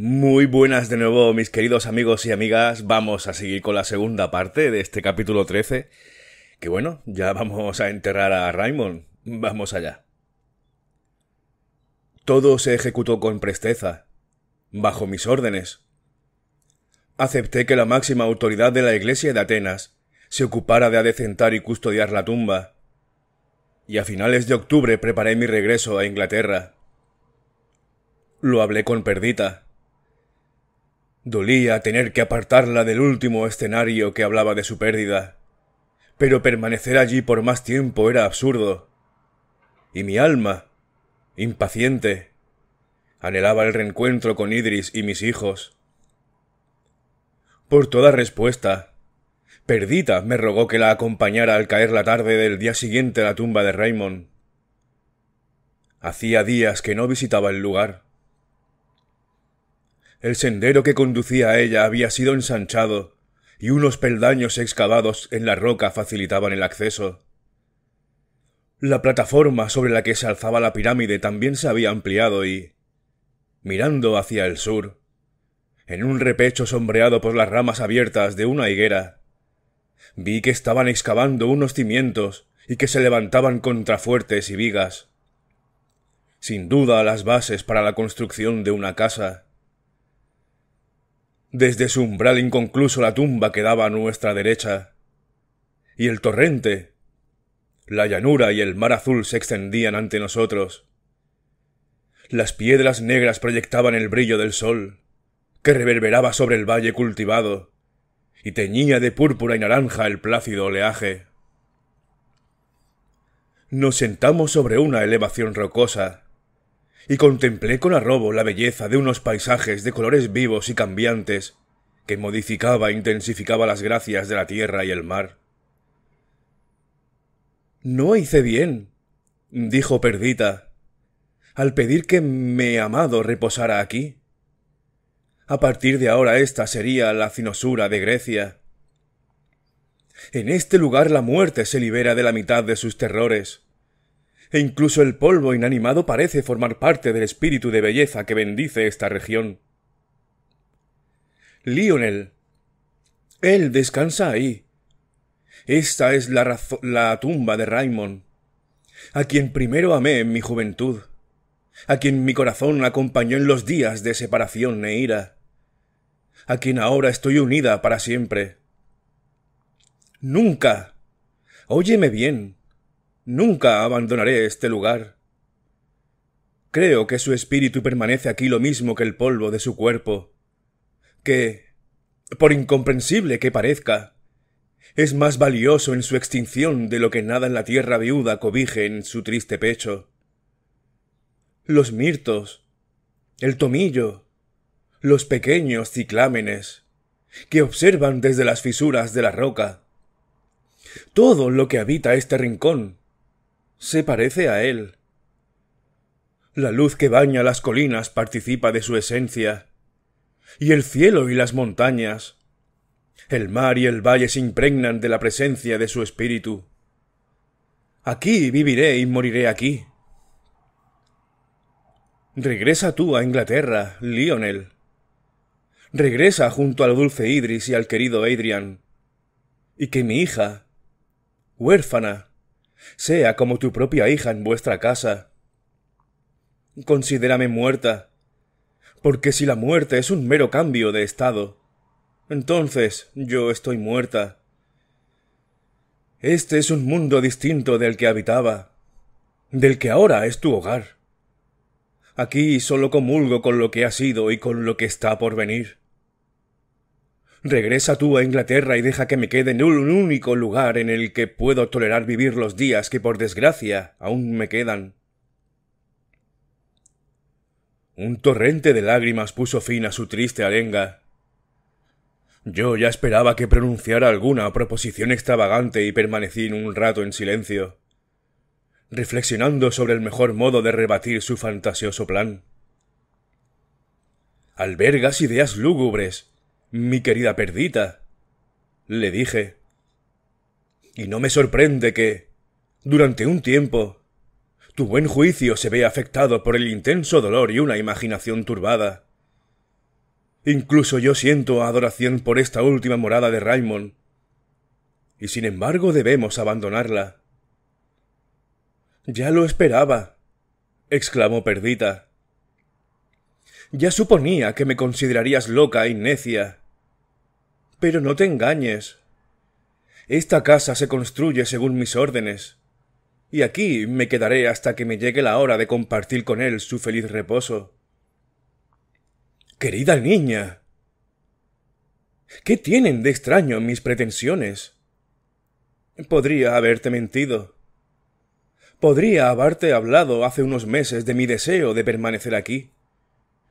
Muy buenas de nuevo mis queridos amigos y amigas, vamos a seguir con la segunda parte de este capítulo 13, que bueno, ya vamos a enterrar a Raymond, vamos allá. Todo se ejecutó con presteza, bajo mis órdenes. Acepté que la máxima autoridad de la Iglesia de Atenas se ocupara de adecentar y custodiar la tumba, y a finales de octubre preparé mi regreso a Inglaterra. Lo hablé con Perdita, Dolía tener que apartarla del último escenario que hablaba de su pérdida. Pero permanecer allí por más tiempo era absurdo. Y mi alma, impaciente, anhelaba el reencuentro con Idris y mis hijos. Por toda respuesta, Perdita me rogó que la acompañara al caer la tarde del día siguiente a la tumba de Raymond. Hacía días que no visitaba el lugar. El sendero que conducía a ella había sido ensanchado, y unos peldaños excavados en la roca facilitaban el acceso. La plataforma sobre la que se alzaba la pirámide también se había ampliado y, mirando hacia el sur, en un repecho sombreado por las ramas abiertas de una higuera, vi que estaban excavando unos cimientos y que se levantaban contrafuertes y vigas. Sin duda las bases para la construcción de una casa. Desde su umbral inconcluso la tumba quedaba a nuestra derecha. Y el torrente, la llanura y el mar azul se extendían ante nosotros. Las piedras negras proyectaban el brillo del sol, que reverberaba sobre el valle cultivado, y teñía de púrpura y naranja el plácido oleaje. Nos sentamos sobre una elevación rocosa, y contemplé con arrobo la belleza de unos paisajes de colores vivos y cambiantes que modificaba e intensificaba las gracias de la tierra y el mar. No hice bien, dijo Perdita, al pedir que me amado reposara aquí. A partir de ahora esta sería la cinosura de Grecia. En este lugar la muerte se libera de la mitad de sus terrores e incluso el polvo inanimado parece formar parte del espíritu de belleza que bendice esta región. Lionel. Él descansa ahí. Esta es la, la tumba de Raymond, a quien primero amé en mi juventud, a quien mi corazón acompañó en los días de separación e ira, a quien ahora estoy unida para siempre. Nunca. Óyeme bien. Nunca abandonaré este lugar. Creo que su espíritu permanece aquí lo mismo que el polvo de su cuerpo, que, por incomprensible que parezca, es más valioso en su extinción de lo que nada en la tierra viuda cobije en su triste pecho. Los mirtos, el tomillo, los pequeños ciclámenes, que observan desde las fisuras de la roca. Todo lo que habita este rincón, se parece a él. La luz que baña las colinas participa de su esencia, y el cielo y las montañas, el mar y el valle se impregnan de la presencia de su espíritu. Aquí viviré y moriré aquí. Regresa tú a Inglaterra, Lionel. Regresa junto al dulce Idris y al querido Adrian. Y que mi hija, huérfana, sea como tu propia hija en vuestra casa. Considérame muerta, porque si la muerte es un mero cambio de estado, entonces yo estoy muerta. Este es un mundo distinto del que habitaba, del que ahora es tu hogar. Aquí solo comulgo con lo que ha sido y con lo que está por venir. Regresa tú a Inglaterra y deja que me quede en un único lugar en el que puedo tolerar vivir los días que por desgracia aún me quedan. Un torrente de lágrimas puso fin a su triste arenga. Yo ya esperaba que pronunciara alguna proposición extravagante y permanecí un rato en silencio, reflexionando sobre el mejor modo de rebatir su fantasioso plan. Albergas ideas lúgubres, mi querida perdita, le dije. Y no me sorprende que, durante un tiempo, tu buen juicio se vea afectado por el intenso dolor y una imaginación turbada. Incluso yo siento adoración por esta última morada de Raymond. Y sin embargo debemos abandonarla. Ya lo esperaba, exclamó Perdita. Ya suponía que me considerarías loca e necia. Pero no te engañes. Esta casa se construye según mis órdenes. Y aquí me quedaré hasta que me llegue la hora de compartir con él su feliz reposo. Querida niña. ¿Qué tienen de extraño mis pretensiones? Podría haberte mentido. Podría haberte hablado hace unos meses de mi deseo de permanecer aquí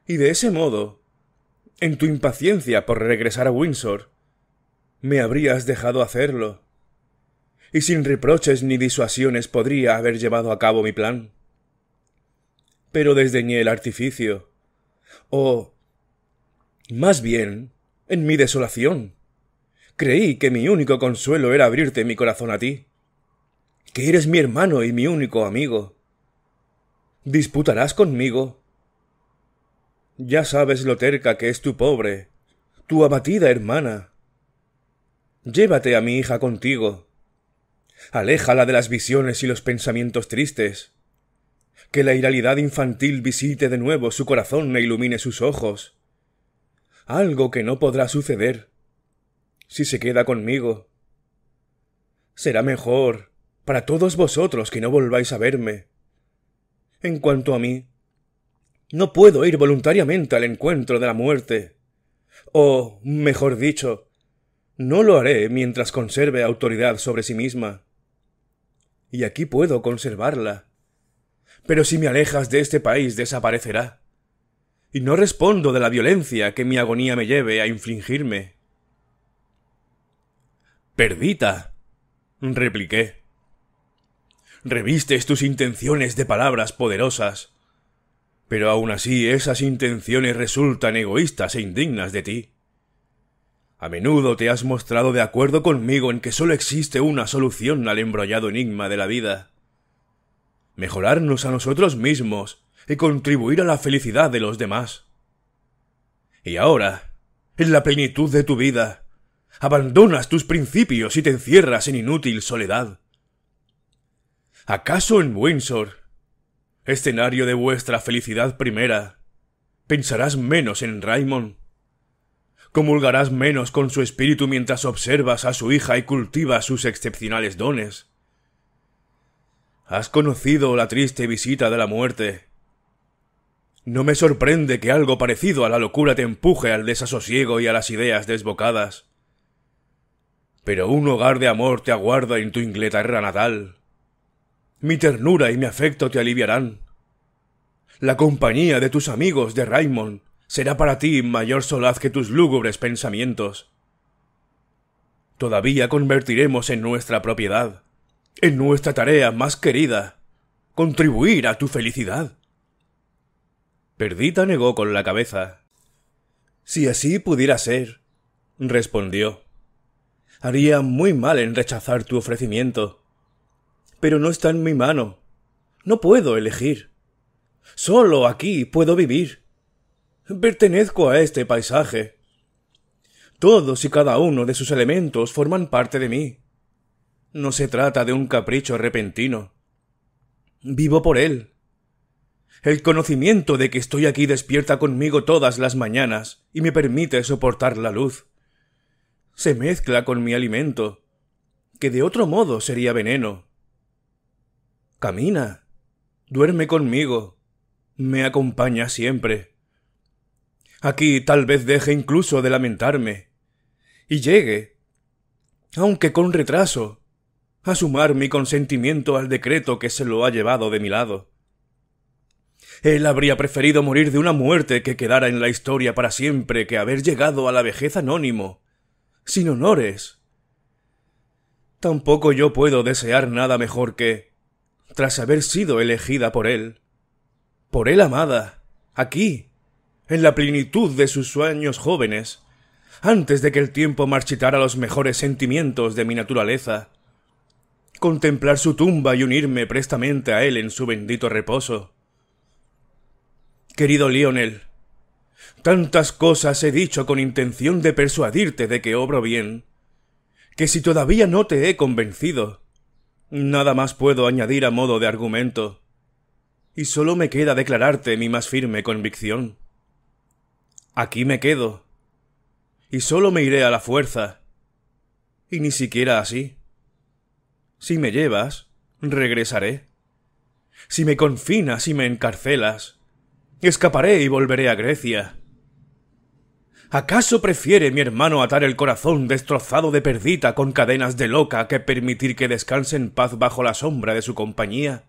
y de ese modo, en tu impaciencia por regresar a Windsor, me habrías dejado hacerlo, y sin reproches ni disuasiones podría haber llevado a cabo mi plan. Pero desdeñé el artificio, o, más bien, en mi desolación. Creí que mi único consuelo era abrirte mi corazón a ti, que eres mi hermano y mi único amigo. Disputarás conmigo ya sabes lo terca que es tu pobre, tu abatida hermana. Llévate a mi hija contigo. Aléjala de las visiones y los pensamientos tristes. Que la iralidad infantil visite de nuevo su corazón e ilumine sus ojos. Algo que no podrá suceder si se queda conmigo. Será mejor para todos vosotros que no volváis a verme. En cuanto a mí, no puedo ir voluntariamente al encuentro de la muerte. O, mejor dicho, no lo haré mientras conserve autoridad sobre sí misma. Y aquí puedo conservarla. Pero si me alejas de este país desaparecerá. Y no respondo de la violencia que mi agonía me lleve a infligirme. Perdita. repliqué. Revistes tus intenciones de palabras poderosas, pero aún así esas intenciones resultan egoístas e indignas de ti. A menudo te has mostrado de acuerdo conmigo en que solo existe una solución al embrollado enigma de la vida. Mejorarnos a nosotros mismos y contribuir a la felicidad de los demás. Y ahora, en la plenitud de tu vida, abandonas tus principios y te encierras en inútil soledad. ¿Acaso en Windsor escenario de vuestra felicidad primera, pensarás menos en Raymond. Comulgarás menos con su espíritu mientras observas a su hija y cultivas sus excepcionales dones. Has conocido la triste visita de la muerte. No me sorprende que algo parecido a la locura te empuje al desasosiego y a las ideas desbocadas. Pero un hogar de amor te aguarda en tu Inglaterra natal. Mi ternura y mi afecto te aliviarán. La compañía de tus amigos de Raymond será para ti mayor solaz que tus lúgubres pensamientos. Todavía convertiremos en nuestra propiedad, en nuestra tarea más querida, contribuir a tu felicidad. Perdita negó con la cabeza. Si así pudiera ser, respondió, haría muy mal en rechazar tu ofrecimiento pero no está en mi mano. No puedo elegir. Solo aquí puedo vivir. Pertenezco a este paisaje. Todos y cada uno de sus elementos forman parte de mí. No se trata de un capricho repentino. Vivo por él. El conocimiento de que estoy aquí despierta conmigo todas las mañanas y me permite soportar la luz. Se mezcla con mi alimento, que de otro modo sería veneno camina, duerme conmigo, me acompaña siempre. Aquí tal vez deje incluso de lamentarme, y llegue, aunque con retraso, a sumar mi consentimiento al decreto que se lo ha llevado de mi lado. Él habría preferido morir de una muerte que quedara en la historia para siempre que haber llegado a la vejez anónimo, sin honores. Tampoco yo puedo desear nada mejor que tras haber sido elegida por él, por él amada, aquí, en la plenitud de sus sueños jóvenes, antes de que el tiempo marchitara los mejores sentimientos de mi naturaleza, contemplar su tumba y unirme prestamente a él en su bendito reposo. Querido Lionel, tantas cosas he dicho con intención de persuadirte de que obro bien, que si todavía no te he convencido, Nada más puedo añadir a modo de argumento. Y solo me queda declararte mi más firme convicción. Aquí me quedo. Y solo me iré a la fuerza. Y ni siquiera así. Si me llevas, regresaré. Si me confinas y me encarcelas, escaparé y volveré a Grecia. ¿Acaso prefiere mi hermano atar el corazón destrozado de perdita con cadenas de loca que permitir que descanse en paz bajo la sombra de su compañía?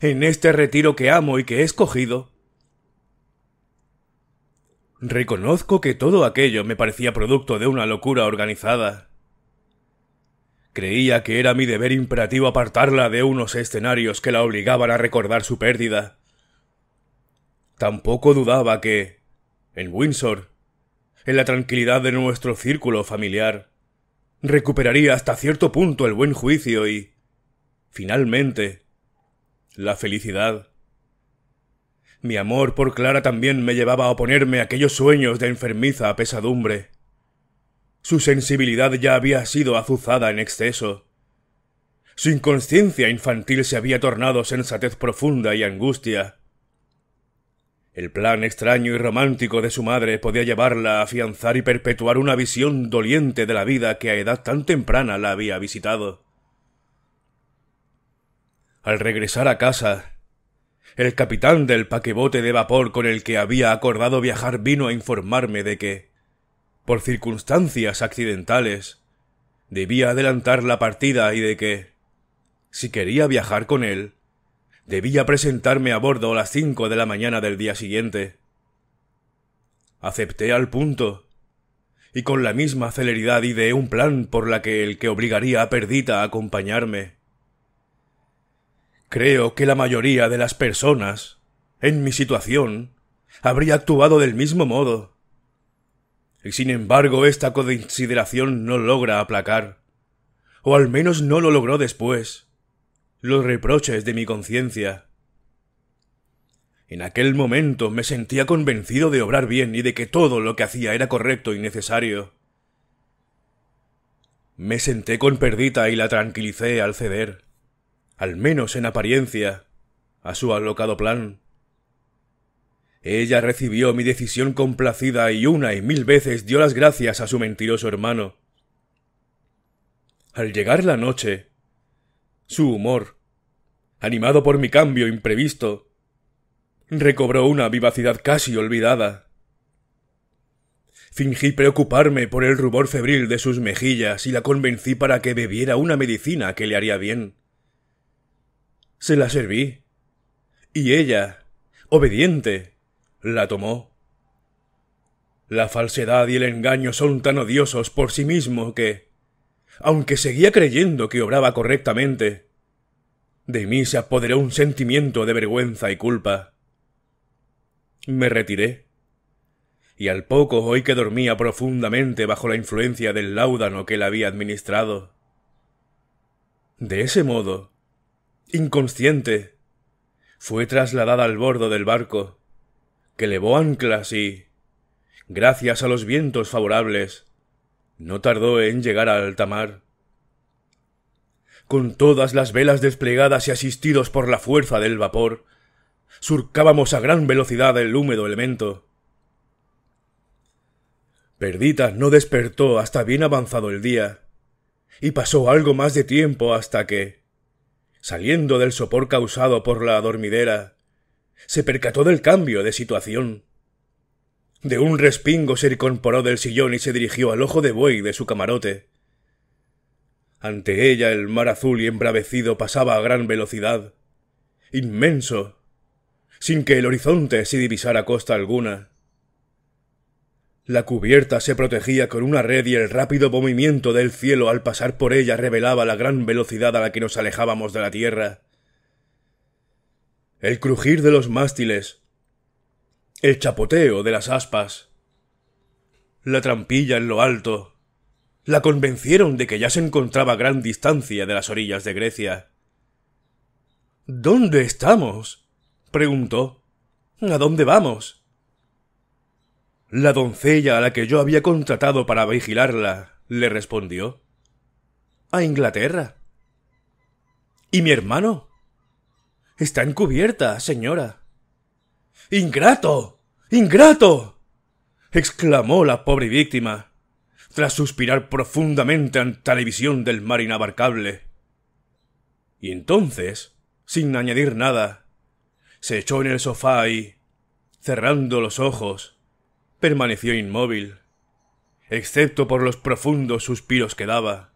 En este retiro que amo y que he escogido. Reconozco que todo aquello me parecía producto de una locura organizada. Creía que era mi deber imperativo apartarla de unos escenarios que la obligaban a recordar su pérdida. Tampoco dudaba que, en Windsor, en la tranquilidad de nuestro círculo familiar. Recuperaría hasta cierto punto el buen juicio y. finalmente. la felicidad. Mi amor por Clara también me llevaba a oponerme a aquellos sueños de enfermiza pesadumbre. Su sensibilidad ya había sido azuzada en exceso. Su inconsciencia infantil se había tornado sensatez profunda y angustia. El plan extraño y romántico de su madre podía llevarla a afianzar y perpetuar una visión doliente de la vida que a edad tan temprana la había visitado. Al regresar a casa, el capitán del paquebote de vapor con el que había acordado viajar vino a informarme de que, por circunstancias accidentales, debía adelantar la partida y de que, si quería viajar con él, Debía presentarme a bordo a las cinco de la mañana del día siguiente. Acepté al punto, y con la misma celeridad ideé un plan por la que el que obligaría a Perdita a acompañarme. Creo que la mayoría de las personas, en mi situación, habría actuado del mismo modo. Y sin embargo esta consideración no logra aplacar, o al menos no lo logró después los reproches de mi conciencia. En aquel momento me sentía convencido de obrar bien y de que todo lo que hacía era correcto y necesario. Me senté con Perdita y la tranquilicé al ceder, al menos en apariencia, a su alocado plan. Ella recibió mi decisión complacida y una y mil veces dio las gracias a su mentiroso hermano. Al llegar la noche, su humor, animado por mi cambio imprevisto, recobró una vivacidad casi olvidada. Fingí preocuparme por el rubor febril de sus mejillas y la convencí para que bebiera una medicina que le haría bien. Se la serví, y ella, obediente, la tomó. La falsedad y el engaño son tan odiosos por sí mismos que, aunque seguía creyendo que obraba correctamente. De mí se apoderó un sentimiento de vergüenza y culpa. Me retiré, y al poco oí que dormía profundamente bajo la influencia del láudano que la había administrado. De ese modo, inconsciente, fue trasladada al bordo del barco, que levó anclas y, gracias a los vientos favorables, no tardó en llegar a alta mar. Con todas las velas desplegadas y asistidos por la fuerza del vapor, surcábamos a gran velocidad el húmedo elemento. Perdita no despertó hasta bien avanzado el día, y pasó algo más de tiempo hasta que, saliendo del sopor causado por la dormidera, se percató del cambio de situación. De un respingo se incorporó del sillón y se dirigió al ojo de buey de su camarote. Ante ella el mar azul y embravecido pasaba a gran velocidad, inmenso, sin que el horizonte se divisara costa alguna. La cubierta se protegía con una red y el rápido movimiento del cielo al pasar por ella revelaba la gran velocidad a la que nos alejábamos de la tierra. El crujir de los mástiles, el chapoteo de las aspas, la trampilla en lo alto, la convencieron de que ya se encontraba a gran distancia de las orillas de Grecia. ¿Dónde estamos? preguntó. ¿A dónde vamos? La doncella a la que yo había contratado para vigilarla le respondió. A Inglaterra. ¿Y mi hermano? Está encubierta, señora. Ingrato. Ingrato. exclamó la pobre víctima, tras suspirar profundamente ante la visión del mar inabarcable. Y entonces, sin añadir nada, se echó en el sofá y, cerrando los ojos, permaneció inmóvil, excepto por los profundos suspiros que daba.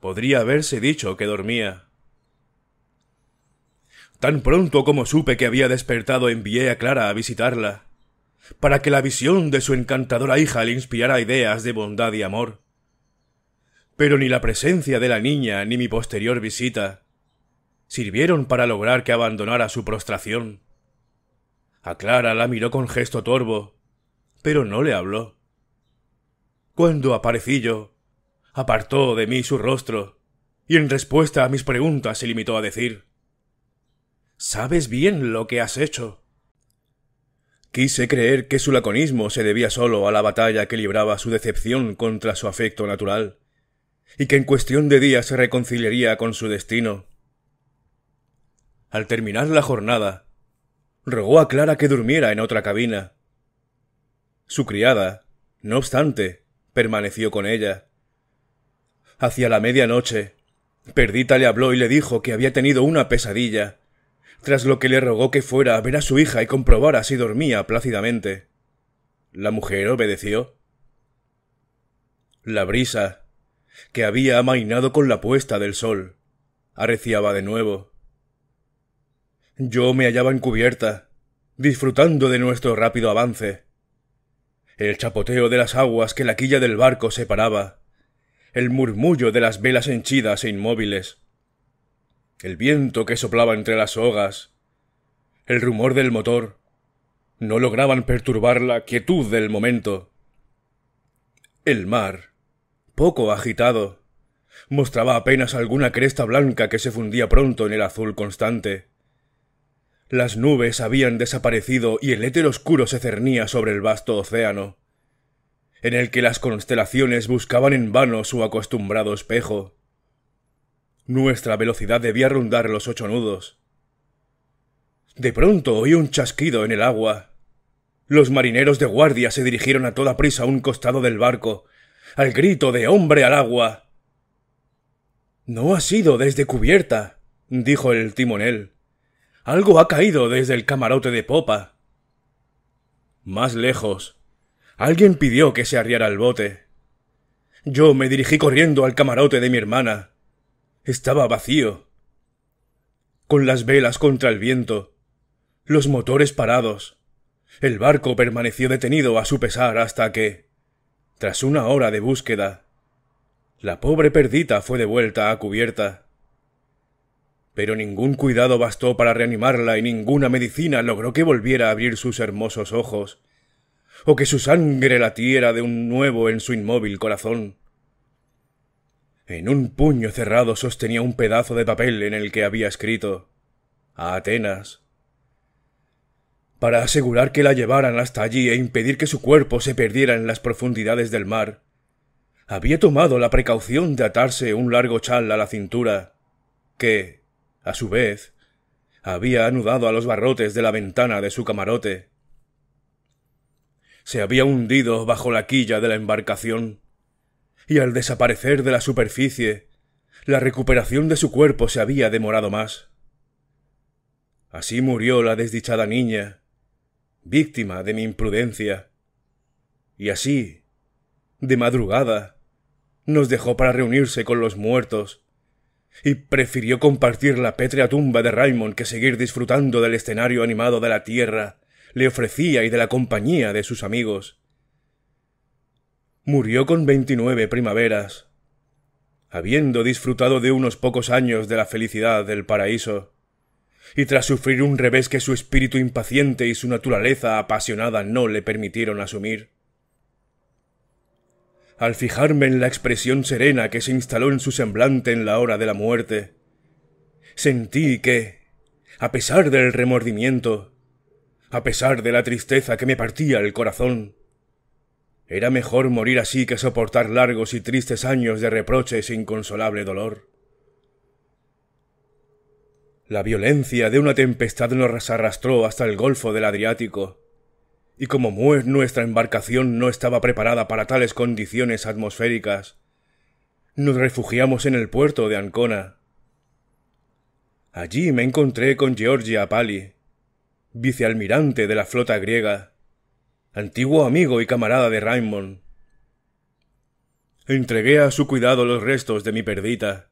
Podría haberse dicho que dormía. Tan pronto como supe que había despertado envié a Clara a visitarla, para que la visión de su encantadora hija le inspirara ideas de bondad y amor. Pero ni la presencia de la niña ni mi posterior visita sirvieron para lograr que abandonara su prostración. A Clara la miró con gesto torvo, pero no le habló. Cuando aparecí yo, apartó de mí su rostro, y en respuesta a mis preguntas se limitó a decir Sabes bien lo que has hecho. Quise creer que su laconismo se debía solo a la batalla que libraba su decepción contra su afecto natural, y que en cuestión de días se reconciliaría con su destino. Al terminar la jornada, rogó a Clara que durmiera en otra cabina. Su criada, no obstante, permaneció con ella. Hacia la medianoche, Perdita le habló y le dijo que había tenido una pesadilla tras lo que le rogó que fuera a ver a su hija y comprobara si dormía plácidamente. La mujer obedeció. La brisa, que había amainado con la puesta del sol, arreciaba de nuevo. Yo me hallaba encubierta, disfrutando de nuestro rápido avance. El chapoteo de las aguas que la quilla del barco separaba, el murmullo de las velas henchidas e inmóviles, el viento que soplaba entre las hogas, el rumor del motor, no lograban perturbar la quietud del momento. El mar, poco agitado, mostraba apenas alguna cresta blanca que se fundía pronto en el azul constante. Las nubes habían desaparecido y el éter oscuro se cernía sobre el vasto océano, en el que las constelaciones buscaban en vano su acostumbrado espejo. Nuestra velocidad debía rondar los ocho nudos. De pronto oí un chasquido en el agua. Los marineros de guardia se dirigieron a toda prisa a un costado del barco, al grito de hombre al agua. No ha sido desde cubierta, dijo el timonel. Algo ha caído desde el camarote de popa. Más lejos. Alguien pidió que se arriara el bote. Yo me dirigí corriendo al camarote de mi hermana estaba vacío. Con las velas contra el viento, los motores parados, el barco permaneció detenido a su pesar hasta que, tras una hora de búsqueda, la pobre perdita fue devuelta a cubierta. Pero ningún cuidado bastó para reanimarla y ninguna medicina logró que volviera a abrir sus hermosos ojos, o que su sangre latiera de un nuevo en su inmóvil corazón. En un puño cerrado sostenía un pedazo de papel en el que había escrito a Atenas. Para asegurar que la llevaran hasta allí e impedir que su cuerpo se perdiera en las profundidades del mar, había tomado la precaución de atarse un largo chal a la cintura, que, a su vez, había anudado a los barrotes de la ventana de su camarote. Se había hundido bajo la quilla de la embarcación y al desaparecer de la superficie, la recuperación de su cuerpo se había demorado más. Así murió la desdichada niña, víctima de mi imprudencia. Y así, de madrugada, nos dejó para reunirse con los muertos, y prefirió compartir la pétrea tumba de Raymond que seguir disfrutando del escenario animado de la tierra, le ofrecía y de la compañía de sus amigos murió con veintinueve primaveras. Habiendo disfrutado de unos pocos años de la felicidad del paraíso, y tras sufrir un revés que su espíritu impaciente y su naturaleza apasionada no le permitieron asumir. Al fijarme en la expresión serena que se instaló en su semblante en la hora de la muerte, sentí que, a pesar del remordimiento, a pesar de la tristeza que me partía el corazón, era mejor morir así que soportar largos y tristes años de reproches e inconsolable dolor. La violencia de una tempestad nos arrastró hasta el golfo del Adriático, y como nuestra embarcación no estaba preparada para tales condiciones atmosféricas, nos refugiamos en el puerto de Ancona. Allí me encontré con Georgia Pali, vicealmirante de la flota griega, antiguo amigo y camarada de Raymond. Entregué a su cuidado los restos de mi perdita,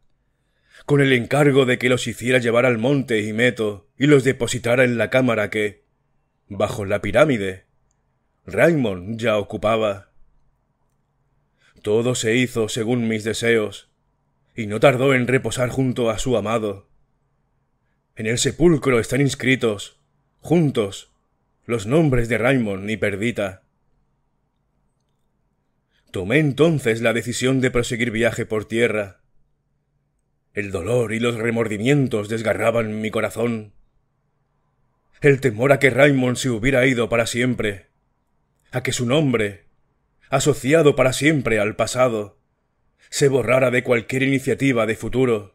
con el encargo de que los hiciera llevar al monte meto... y los depositara en la cámara que, bajo la pirámide, Raymond ya ocupaba. Todo se hizo según mis deseos, y no tardó en reposar junto a su amado. En el sepulcro están inscritos, juntos, los nombres de Raymond y Perdita. Tomé entonces la decisión de proseguir viaje por tierra. El dolor y los remordimientos desgarraban mi corazón. El temor a que Raymond se hubiera ido para siempre, a que su nombre, asociado para siempre al pasado, se borrara de cualquier iniciativa de futuro,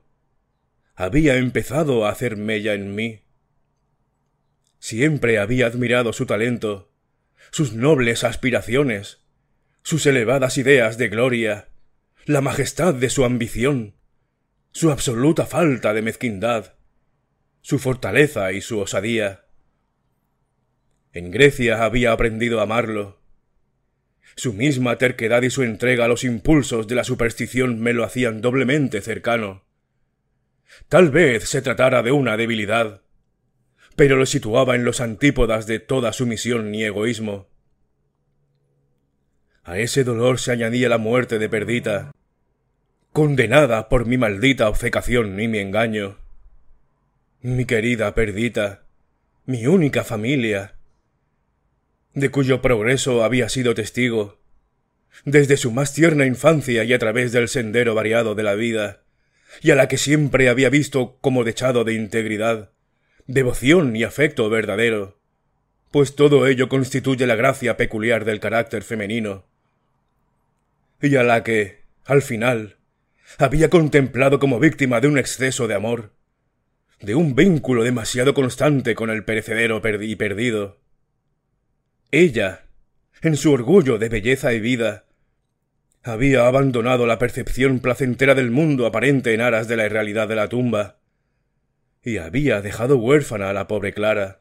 había empezado a hacer mella en mí. Siempre había admirado su talento, sus nobles aspiraciones, sus elevadas ideas de gloria, la majestad de su ambición, su absoluta falta de mezquindad, su fortaleza y su osadía. En Grecia había aprendido a amarlo. Su misma terquedad y su entrega a los impulsos de la superstición me lo hacían doblemente cercano. Tal vez se tratara de una debilidad, pero lo situaba en los antípodas de toda sumisión y egoísmo. A ese dolor se añadía la muerte de Perdita, condenada por mi maldita obcecación y mi engaño. Mi querida Perdita, mi única familia, de cuyo progreso había sido testigo, desde su más tierna infancia y a través del sendero variado de la vida, y a la que siempre había visto como dechado de integridad devoción y afecto verdadero, pues todo ello constituye la gracia peculiar del carácter femenino, y a la que, al final, había contemplado como víctima de un exceso de amor, de un vínculo demasiado constante con el perecedero y perdido. Ella, en su orgullo de belleza y vida, había abandonado la percepción placentera del mundo aparente en aras de la irrealidad de la tumba, y había dejado huérfana a la pobre Clara.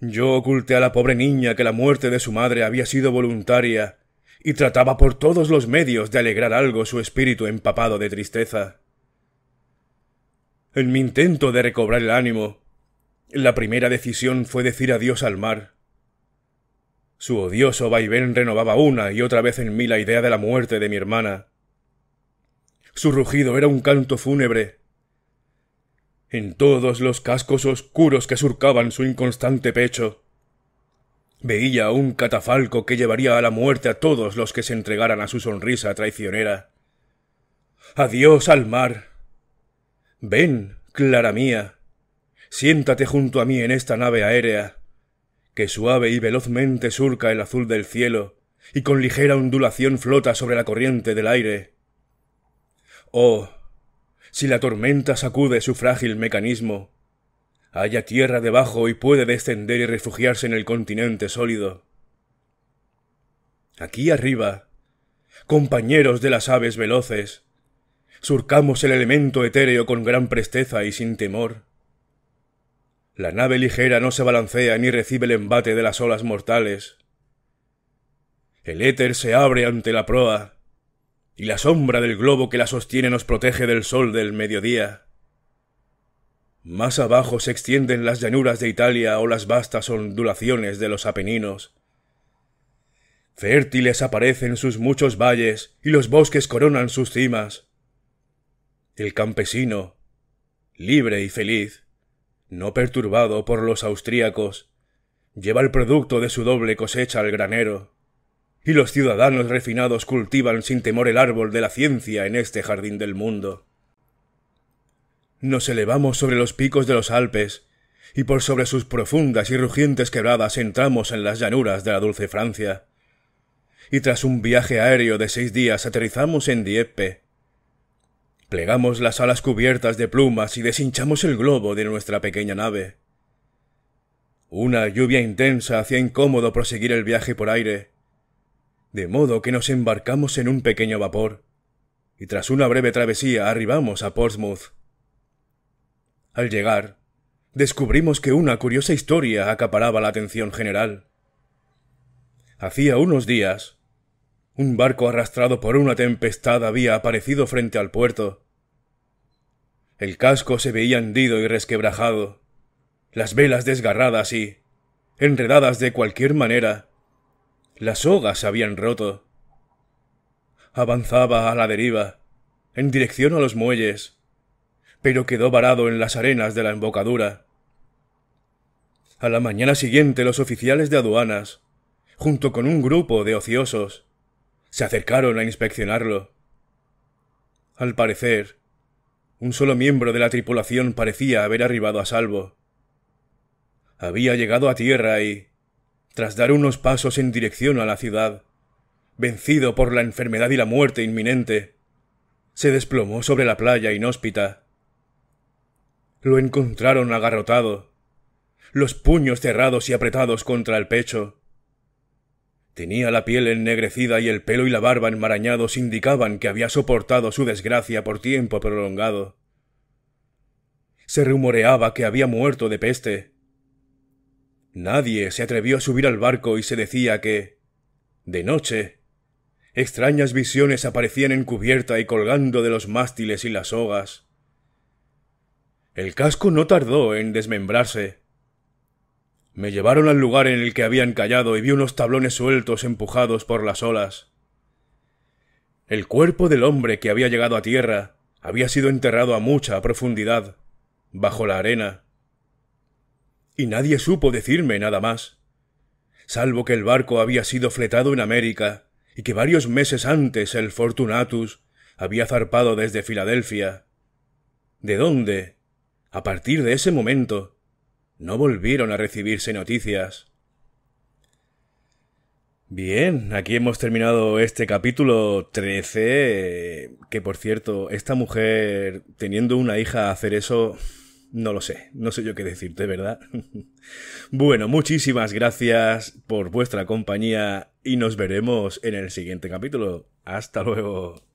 Yo oculté a la pobre niña que la muerte de su madre había sido voluntaria, y trataba por todos los medios de alegrar algo su espíritu empapado de tristeza. En mi intento de recobrar el ánimo, la primera decisión fue decir adiós al mar. Su odioso vaivén renovaba una y otra vez en mí la idea de la muerte de mi hermana. Su rugido era un canto fúnebre, en todos los cascos oscuros que surcaban su inconstante pecho. Veía un catafalco que llevaría a la muerte a todos los que se entregaran a su sonrisa traicionera. Adiós al mar. Ven, Clara mía, siéntate junto a mí en esta nave aérea, que suave y velozmente surca el azul del cielo, y con ligera ondulación flota sobre la corriente del aire. Oh, si la tormenta sacude su frágil mecanismo, haya tierra debajo y puede descender y refugiarse en el continente sólido. Aquí arriba, compañeros de las aves veloces, surcamos el elemento etéreo con gran presteza y sin temor. La nave ligera no se balancea ni recibe el embate de las olas mortales. El éter se abre ante la proa, y la sombra del globo que la sostiene nos protege del sol del mediodía. Más abajo se extienden las llanuras de Italia o las vastas ondulaciones de los Apeninos. Fértiles aparecen sus muchos valles y los bosques coronan sus cimas. El campesino, libre y feliz, no perturbado por los austríacos, lleva el producto de su doble cosecha al granero y los ciudadanos refinados cultivan sin temor el árbol de la ciencia en este jardín del mundo. Nos elevamos sobre los picos de los Alpes, y por sobre sus profundas y rugientes quebradas entramos en las llanuras de la dulce Francia. Y tras un viaje aéreo de seis días aterrizamos en Dieppe. Plegamos las alas cubiertas de plumas y deshinchamos el globo de nuestra pequeña nave. Una lluvia intensa hacía incómodo proseguir el viaje por aire, de modo que nos embarcamos en un pequeño vapor, y tras una breve travesía arribamos a Portsmouth. Al llegar, descubrimos que una curiosa historia acaparaba la atención general. Hacía unos días, un barco arrastrado por una tempestad había aparecido frente al puerto. El casco se veía hendido y resquebrajado, las velas desgarradas y, enredadas de cualquier manera, las sogas se habían roto. Avanzaba a la deriva, en dirección a los muelles, pero quedó varado en las arenas de la embocadura. A la mañana siguiente los oficiales de aduanas, junto con un grupo de ociosos, se acercaron a inspeccionarlo. Al parecer, un solo miembro de la tripulación parecía haber arribado a salvo. Había llegado a tierra y, tras dar unos pasos en dirección a la ciudad, vencido por la enfermedad y la muerte inminente, se desplomó sobre la playa inhóspita. Lo encontraron agarrotado, los puños cerrados y apretados contra el pecho. Tenía la piel ennegrecida y el pelo y la barba enmarañados indicaban que había soportado su desgracia por tiempo prolongado. Se rumoreaba que había muerto de peste, Nadie se atrevió a subir al barco y se decía que, de noche, extrañas visiones aparecían en cubierta y colgando de los mástiles y las sogas. El casco no tardó en desmembrarse. Me llevaron al lugar en el que habían callado y vi unos tablones sueltos empujados por las olas. El cuerpo del hombre que había llegado a tierra había sido enterrado a mucha profundidad, bajo la arena y nadie supo decirme nada más, salvo que el barco había sido fletado en América y que varios meses antes el Fortunatus había zarpado desde Filadelfia. ¿De dónde? A partir de ese momento no volvieron a recibirse noticias. Bien, aquí hemos terminado este capítulo 13, que por cierto, esta mujer teniendo una hija hacer eso no lo sé, no sé yo qué decirte, ¿verdad? bueno, muchísimas gracias por vuestra compañía y nos veremos en el siguiente capítulo. Hasta luego.